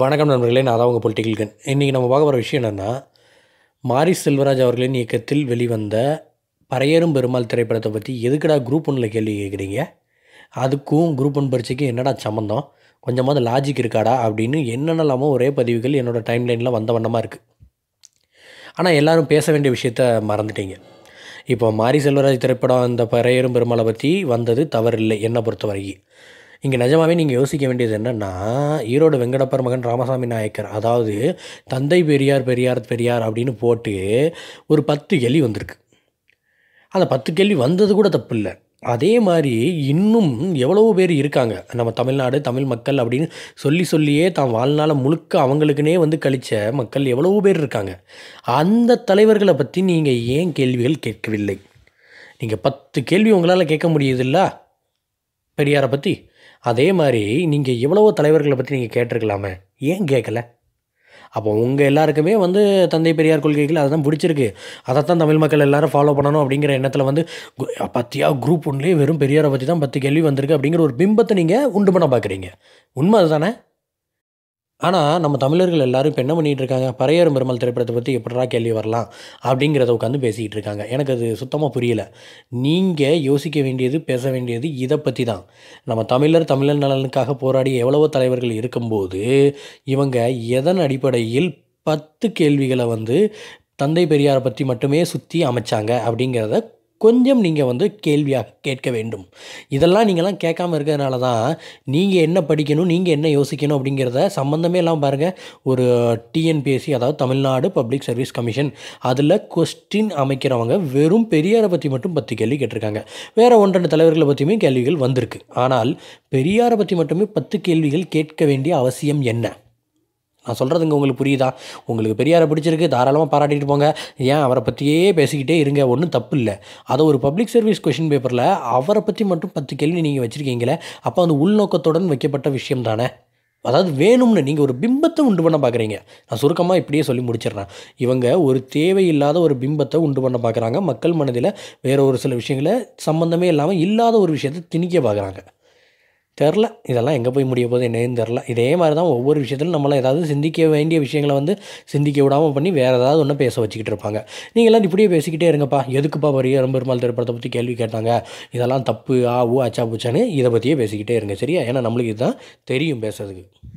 வணக்கம் நண்பர்களே நான் தான் உங்கள் பொலிட்டிக்கல் கன் இன்றைக்கி நம்ம பார்க்க போகிற விஷயம் என்னென்னா மாரி செல்வராஜ் அவர்களின் இயக்கத்தில் வெளிவந்த பறையரும் பெருமாள் திரைப்படத்தை பற்றி எதுக்கடா குரூப் ஒன்றில் கேள்வி கேட்குறீங்க அதுக்கும் குரூப் ஒன் பரீட்சைக்கும் என்னடா சம்மந்தம் கொஞ்சமாவது லாஜிக் இருக்காடா அப்படின்னு என்னென்னலாமோ ஒரே பதிவுகள் என்னோடய டைம் லைனில் வந்த வண்ணமாக இருக்குது ஆனால் எல்லோரும் பேச வேண்டிய விஷயத்த மறந்துட்டீங்க இப்போ மாரி செல்வராஜ் திரைப்படம் அந்த பறையரும் பெருமாளை பற்றி வந்தது தவறில்லை என்னை பொறுத்த வரைக்கும் இங்கே நிஜமாவே நீங்கள் யோசிக்க வேண்டியது என்னென்னா ஈரோடு வெங்கடப்பர் மகன் ராமசாமி நாயக்கர் அதாவது தந்தை பெரியார் பெரியார் பெரியார் அப்படின்னு போட்டு ஒரு பத்து கேள்வி வந்திருக்கு அந்த பத்து கேள்வி வந்தது கூட தப்பு இல்லை அதே மாதிரி இன்னும் எவ்வளவோ பேர் இருக்காங்க நம்ம தமிழ்நாடு தமிழ் மக்கள் அப்படின்னு சொல்லி சொல்லியே தான் வாழ்நாள் முழுக்க அவங்களுக்குனே வந்து கழித்த மக்கள் எவ்வளவோ பேர் இருக்காங்க அந்த தலைவர்களை பற்றி நீங்கள் ஏன் கேள்விகள் கேட்கவில்லை நீங்கள் பத்து கேள்வி உங்களால் கேட்க இல்லை பெரியாரை பற்றி அதே மாதிரி நீங்கள் எவ்வளவோ தலைவர்களை பற்றி நீங்கள் கேட்டிருக்கலாமே ஏன் கேட்கல அப்போ உங்கள் எல்லாருக்குமே வந்து தந்தை பெரியார் கொள்கைகள் அதுதான் பிடிச்சிருக்கு அதைத்தான் தமிழ் மக்கள் எல்லாரும் ஃபாலோ பண்ணணும் அப்படிங்கிற எண்ணத்தில் வந்து பத்தியா குரூப் ஒன்லேயே வெறும் பெரியாரை பற்றி தான் பத்து கேள்வி வந்திருக்கு அப்படிங்கிற ஒரு பிம்பத்தை நீங்கள் உண்டு பண்ண பார்க்குறீங்க உண்மை அதுதானே ஆனால் நம்ம தமிழர்கள் எல்லாரும் இப்போ என்ன பண்ணிகிட்டு இருக்காங்க பரையரும் பெருமாள் திரைப்படத்தை பற்றி எப்படா கேள்வி வரலாம் அப்படிங்கிறத உட்காந்து பேசிக்கிட்டு இருக்காங்க எனக்கு அது சுத்தமாக புரியலை நீங்கள் யோசிக்க வேண்டியது பேச வேண்டியது இதை பற்றி தான் நம்ம தமிழர் தமிழர் நலனுக்காக போராடிய எவ்வளவோ தலைவர்கள் இருக்கும்போது இவங்க எதன் அடிப்படையில் பத்து கேள்விகளை வந்து தந்தை பெரியாரை பற்றி மட்டுமே சுற்றி அமைச்சாங்க அப்படிங்கிறத கொஞ்சம் நீங்கள் வந்து கேள்வியாக கேட்க வேண்டும் இதெல்லாம் நீங்கள்லாம் கேட்காம இருக்கிறதுனால தான் நீங்கள் என்ன படிக்கணும் நீங்கள் என்ன யோசிக்கணும் அப்படிங்கிறத சம்மந்தமே எல்லாம் பாருங்கள் ஒரு டிஎன்பிஎஸ்சி அதாவது தமிழ்நாடு பப்ளிக் சர்வீஸ் கமிஷன் அதில் கொஸ்டின் அமைக்கிறவங்க வெறும் பெரியாரை பற்றி மட்டும் பத்து கேள்வி கேட்டிருக்காங்க வேறு ஒன்றரை தலைவர்களை பற்றியுமே கேள்விகள் வந்திருக்கு ஆனால் பெரியாரை பற்றி மட்டுமே பத்து கேள்விகள் கேட்க வேண்டிய அவசியம் என்ன நான் சொல்கிறதுங்க உங்களுக்கு புரியுதா உங்களுக்கு பெரியாரை பிடிச்சிருக்கு தாராளமாக பாராட்டிட்டு போங்க ஏன் அவரை பற்றியே பேசிக்கிட்டே இருங்க ஒன்றும் தப்பு இல்லை அதை ஒரு பப்ளிக் சர்வீஸ் கொஷின் பேப்பரில் அவரை பற்றி மட்டும் பத்து கேள்வி நீங்கள் வச்சுருக்கீங்களே அப்போ அந்த உள்நோக்கத்துடன் வைக்கப்பட்ட விஷயம் தானே அதாவது வேணும்னு நீங்கள் ஒரு பிம்பத்தை உண்டு பண்ண பார்க்குறீங்க நான் சுருக்கமாக இப்படியே சொல்லி முடிச்சிடுறேன் இவங்க ஒரு தேவையில்லாத ஒரு பிம்பத்தை உண்டு பண்ண பார்க்குறாங்க மக்கள் மனதில் வேறு ஒரு சில விஷயங்களை சம்மந்தமே இல்லாமல் இல்லாத ஒரு விஷயத்தை திணிக்க பார்க்குறாங்க தெரில இதெல்லாம் எங்கே போய் முடிய போகுது என்னன்னு தெரில இதே மாதிரி தான் ஒவ்வொரு விஷயத்திலும் நம்மளால் ஏதாவது சிந்திக்க வேண்டிய விஷயங்களை வந்து சிந்திக்க விடாமல் பண்ணி வேறு ஏதாவது ஒன்று பேச வச்சுக்கிட்டு இருப்பாங்க எல்லாம் இப்படியே பேசிக்கிட்டே இருங்கப்பா எதுக்குப்பா ரொம்ப பெருமாள் திரைப்படத்தை பற்றி கேள்வி கேட்டாங்க இதெல்லாம் தப்பு ஆ ஊ அச்சா பூச்சான்னு இதை பற்றியே பேசிக்கிட்டே இருங்க சரியா ஏன்னா நம்மளுக்கு இதுதான் தெரியும் பேசுறதுக்கு